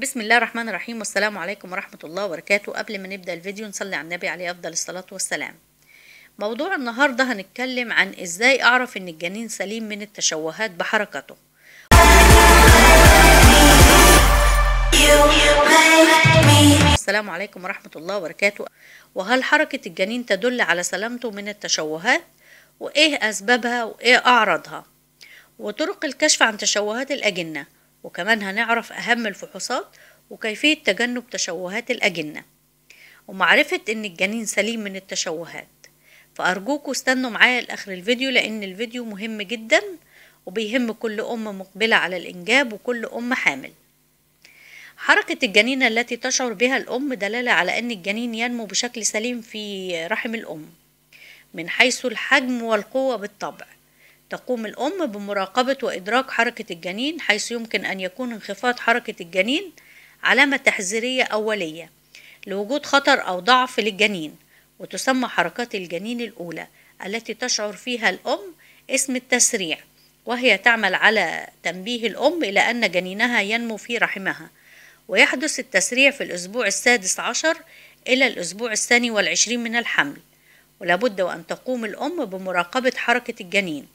بسم الله الرحمن الرحيم والسلام عليكم ورحمة الله وبركاته قبل ما نبدأ الفيديو نصلي على النبي عليه أفضل الصلاة والسلام موضوع النهاردة هنتكلم عن إزاي أعرف إن الجنين سليم من التشوهات بحركته السلام عليكم ورحمة الله وبركاته وهل حركة الجنين تدل على سلامته من التشوهات وإيه أسبابها وإيه أعراضها وطرق الكشف عن تشوهات الأجنة وكمان هنعرف أهم الفحوصات وكيفية تجنب تشوهات الأجنة ومعرفة إن الجنين سليم من التشوهات فأرجوكوا استنوا معايا لآخر الفيديو لأن الفيديو مهم جدا وبيهم كل أم مقبلة على الإنجاب وكل أم حامل حركة الجنينة التي تشعر بها الأم دلالة على أن الجنين ينمو بشكل سليم في رحم الأم من حيث الحجم والقوة بالطبع تقوم الأم بمراقبة وإدراك حركة الجنين حيث يمكن أن يكون انخفاض حركة الجنين علامة تحذيرية أولية لوجود خطر أو ضعف للجنين وتسمى حركات الجنين الأولى التي تشعر فيها الأم اسم التسريع وهي تعمل على تنبيه الأم إلى أن جنينها ينمو في رحمها ويحدث التسريع في الأسبوع السادس عشر إلى الأسبوع الثاني والعشرين من الحمل ولابد وأن تقوم الأم بمراقبة حركة الجنين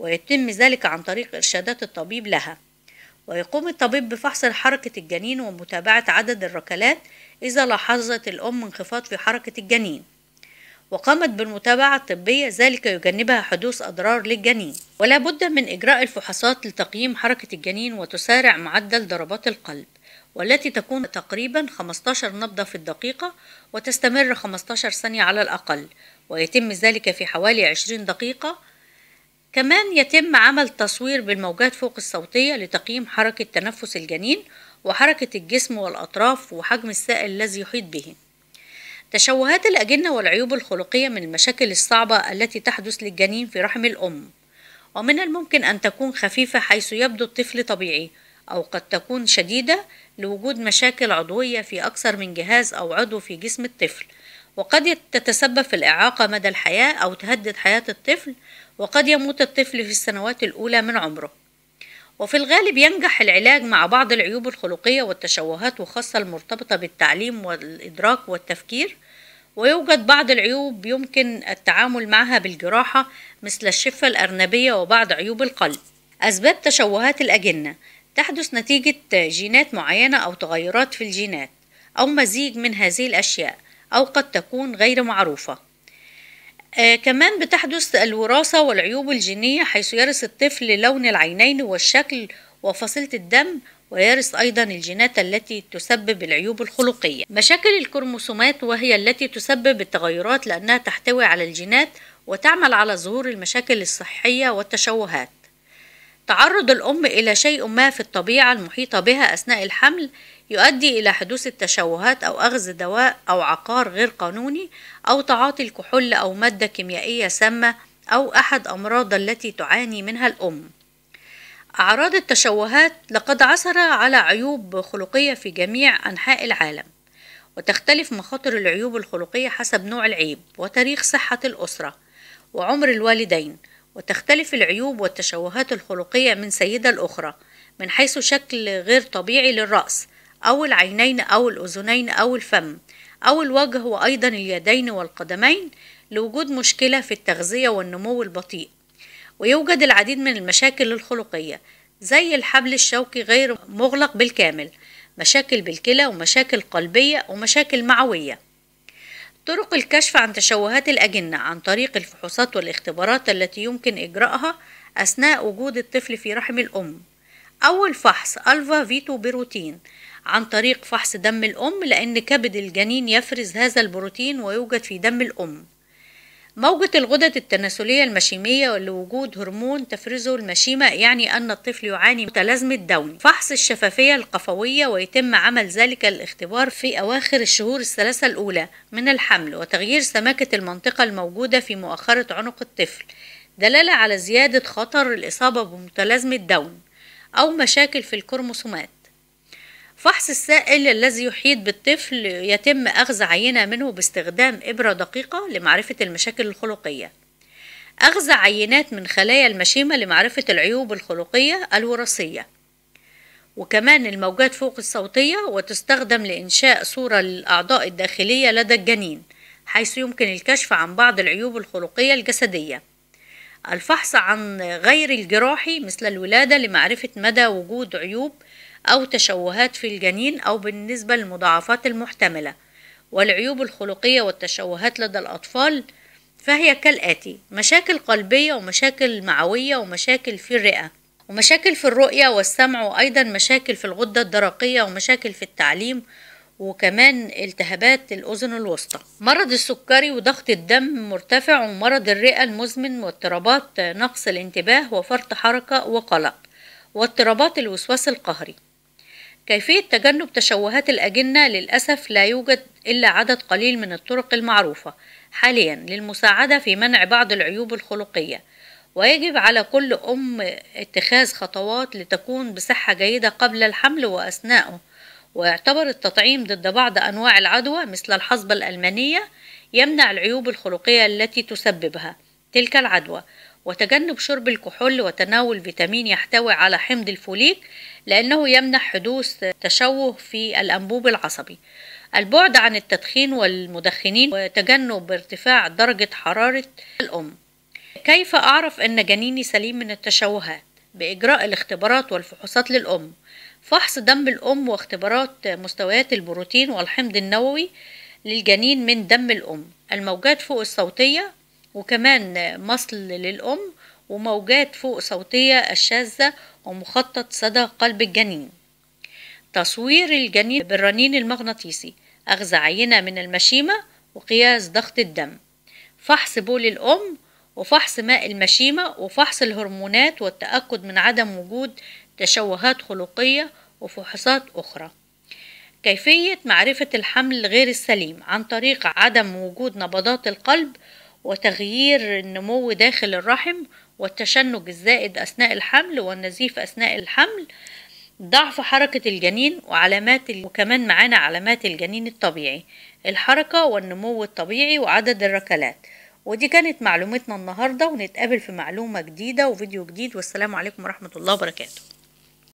ويتم ذلك عن طريق إرشادات الطبيب لها ويقوم الطبيب بفحص حركة الجنين ومتابعة عدد الركلات إذا لاحظت الأم انخفاض في حركة الجنين وقامت بالمتابعة الطبية ذلك يجنبها حدوث أضرار للجنين ولا بد من إجراء الفحوصات لتقييم حركة الجنين وتسارع معدل ضربات القلب والتي تكون تقريبا 15 نبضة في الدقيقة وتستمر 15 ثانية على الأقل ويتم ذلك في حوالي 20 دقيقة كمان يتم عمل تصوير بالموجات فوق الصوتية لتقييم حركة تنفس الجنين وحركة الجسم والأطراف وحجم السائل الذي يحيط به تشوهات الأجنة والعيوب الخلقية من المشاكل الصعبة التي تحدث للجنين في رحم الأم ومن الممكن أن تكون خفيفة حيث يبدو الطفل طبيعي أو قد تكون شديدة لوجود مشاكل عضوية في أكثر من جهاز أو عضو في جسم الطفل وقد تتسبب في الإعاقة مدى الحياة أو تهدد حياة الطفل وقد يموت الطفل في السنوات الأولى من عمره وفي الغالب ينجح العلاج مع بعض العيوب الخلقية والتشوهات وخاصة المرتبطة بالتعليم والإدراك والتفكير ويوجد بعض العيوب يمكن التعامل معها بالجراحة مثل الشفة الأرنبية وبعض عيوب القلب أسباب تشوهات الأجنة تحدث نتيجة جينات معينة أو تغيرات في الجينات أو مزيج من هذه الأشياء أو قد تكون غير معروفة آه كمان بتحدث الوراثة والعيوب الجينية حيث يرث الطفل لون العينين والشكل وفصيلة الدم ويرث أيضا الجينات التي تسبب العيوب الخلقية مشاكل الكروموسومات وهي التي تسبب التغيرات لأنها تحتوي على الجينات وتعمل على ظهور المشاكل الصحية والتشوهات تعرض الأم إلى شيء ما في الطبيعة المحيطة بها أثناء الحمل يؤدي إلى حدوث التشوهات أو أخذ دواء أو عقار غير قانوني أو تعاطي الكحول أو مادة كيميائية سامة أو أحد أمراض التي تعاني منها الأم. أعراض التشوهات لقد عثر على عيوب خلقية في جميع أنحاء العالم، وتختلف مخاطر العيوب الخلقية حسب نوع العيب وتاريخ صحة الأسرة وعمر الوالدين وتختلف العيوب والتشوهات الخلقية من سيدة الأخرى من حيث شكل غير طبيعي للرأس أو العينين أو الأذنين أو الفم أو الوجه وأيضا اليدين والقدمين لوجود مشكلة في التغذية والنمو البطيء ويوجد العديد من المشاكل الخلقية زي الحبل الشوكي غير مغلق بالكامل مشاكل بالكلى ومشاكل قلبية ومشاكل معوية طرق الكشف عن تشوهات الأجنة عن طريق الفحوصات والاختبارات التي يمكن إجراءها أثناء وجود الطفل في رحم الأم أول فحص ألفا فيتو بروتين عن طريق فحص دم الأم لأن كبد الجنين يفرز هذا البروتين ويوجد في دم الأم موجة الغدد التناسلية المشيمية لوجود هرمون تفرزه المشيمة يعني أن الطفل يعاني متلازمة داوني فحص الشفافية القفوية ويتم عمل ذلك الاختبار في أواخر الشهور الثلاثة الأولى من الحمل وتغيير سماكة المنطقة الموجودة في مؤخرة عنق الطفل دلالة على زيادة خطر الإصابة بمتلازمة دون أو مشاكل في الكروموسومات فحص السائل الذي يحيط بالطفل يتم أخذ عينة منه باستخدام إبرة دقيقة لمعرفة المشاكل الخلقية أخذ عينات من خلايا المشيمة لمعرفة العيوب الخلقية الوراثية وكمان الموجات فوق الصوتية وتستخدم لإنشاء صورة للأعضاء الداخلية لدى الجنين حيث يمكن الكشف عن بعض العيوب الخلقية الجسدية الفحص عن غير الجراحي مثل الولادة لمعرفة مدى وجود عيوب أو تشوهات في الجنين أو بالنسبة للمضاعفات المحتملة والعيوب الخلقية والتشوهات لدى الأطفال فهي كالآتي مشاكل قلبية ومشاكل معوية ومشاكل في الرئة ومشاكل في الرؤية والسمع وأيضا مشاكل في الغدة الدرقية ومشاكل في التعليم وكمان التهابات الأذن الوسطى مرض السكري وضغط الدم مرتفع ومرض الرئة المزمن واضطرابات نقص الانتباه وفرط حركة وقلق واضطرابات الوسواس القهري كيفية تجنب تشوهات الأجنة للأسف لا يوجد إلا عدد قليل من الطرق المعروفة حاليا للمساعدة في منع بعض العيوب الخلقية ويجب على كل أم اتخاذ خطوات لتكون بصحة جيدة قبل الحمل وأثناءه ويعتبر التطعيم ضد بعض أنواع العدوى مثل الحصبة الألمانية يمنع العيوب الخلقية التي تسببها تلك العدوى وتجنب شرب الكحول وتناول فيتامين يحتوي على حمض الفوليك لأنه يمنع حدوث تشوه في الأنبوب العصبي البعد عن التدخين والمدخنين وتجنب ارتفاع درجة حرارة الأم كيف أعرف أن جنيني سليم من التشوهات؟ بإجراء الاختبارات والفحوصات للأم فحص دم الأم واختبارات مستويات البروتين والحمض النووي للجنين من دم الأم الموجات فوق الصوتية وكمان مصل للأم وموجات فوق صوتية الشاذة ومخطط صدى قلب الجنين تصوير الجنين بالرنين المغناطيسي أخذ عينة من المشيمة وقياس ضغط الدم فحص بول الأم وفحص ماء المشيمة وفحص الهرمونات والتأكد من عدم وجود تشوهات خلقية وفحوصات أخرى كيفية معرفة الحمل غير السليم عن طريق عدم وجود نبضات القلب وتغيير النمو داخل الرحم والتشنج الزائد أثناء الحمل والنزيف أثناء الحمل ضعف حركة الجنين وعلامات ال... وكمان معانا علامات الجنين الطبيعي الحركة والنمو الطبيعي وعدد الركلات ودي كانت معلومتنا النهاردة ونتقابل في معلومة جديدة وفيديو جديد والسلام عليكم ورحمة الله وبركاته